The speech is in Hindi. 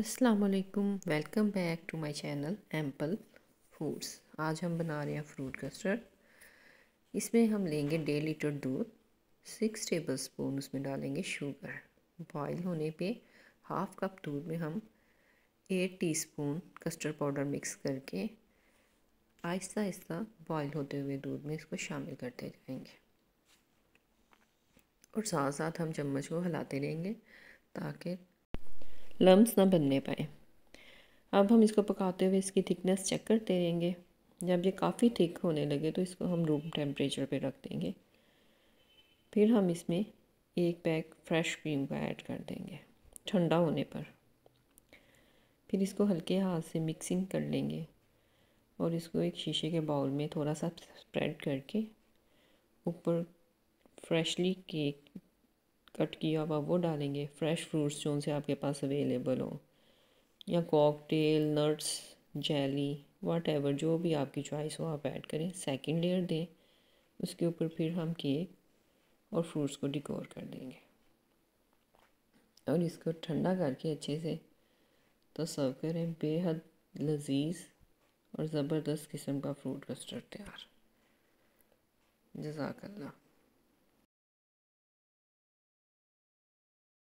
असलकम welcome back to my channel Ample Foods आज हम बना रहे हैं फ्रूट कस्टर्ड इसमें हम लेंगे डेढ़ लीटर दूध सिक्स टेबल स्पून उसमें डालेंगे शुगर बॉयल होने पे हाफ कप दूध में हम eight teaspoon custard powder mix करके आहिस्ता आहिस्ता बॉयल होते हुए दूध में इसको शामिल करते जाएंगे और साथ साथ हम चम्मच को हिलाते रहेंगे ताकि लम्ब ना बनने पाए अब हम इसको पकाते हुए इसकी थिकनेस चेक करते रहेंगे जब ये काफ़ी थिक होने लगे तो इसको हम रूम टेम्परेचर पे रख देंगे फिर हम इसमें एक पैक फ्रेश क्रीम का ऐड कर देंगे ठंडा होने पर फिर इसको हल्के हाथ से मिक्सिंग कर लेंगे और इसको एक शीशे के बाउल में थोड़ा सा स्प्रेड करके ऊपर फ्रेशली केक कट किया हुआ वो डालेंगे फ्रेश फ्रूट्स जो उनसे आपके पास अवेलेबल हो या cocktail nuts jelly whatever जो भी आपकी चॉइस हो आप ऐड करें सेकेंड लेयर दें उसके ऊपर फिर हम केक और फ्रूट्स को डिकोर कर देंगे और इसको ठंडा करके अच्छे से तो सर्व करें बेहद लजीज और ज़बरदस्त किस्म का फ्रूट कस्टर्ड तैयार जजाकल्ला